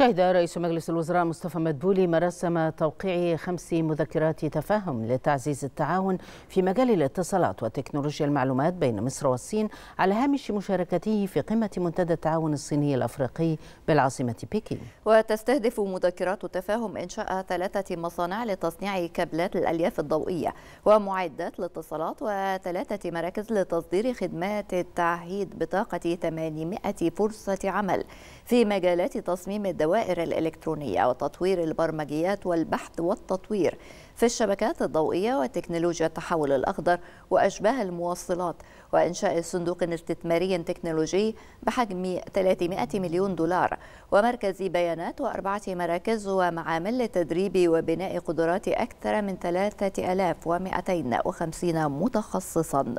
شهد رئيس مجلس الوزراء مصطفى مدبولي مراسم توقيع خمس مذكرات تفاهم لتعزيز التعاون في مجال الاتصالات وتكنولوجيا المعلومات بين مصر والصين على هامش مشاركته في قمة منتدى التعاون الصيني الأفريقي بالعاصمة بكين وتستهدف مذكرات التفاهم إنشاء ثلاثة مصانع لتصنيع كابلات الألياف الضوئية ومعدات للاتصالات وثلاثة مراكز لتصدير خدمات التعهيد بطاقة 800 فرصة عمل في مجالات تصميم الدوائر الدوائر الإلكترونية وتطوير البرمجيات والبحث والتطوير في الشبكات الضوئية وتكنولوجيا التحول الأخضر وأشباه الموصلات وإنشاء صندوق استثماري تكنولوجي بحجم 300 مليون دولار ومركز بيانات وأربعة مراكز ومعامل لتدريب وبناء قدرات أكثر من 3250 متخصصاً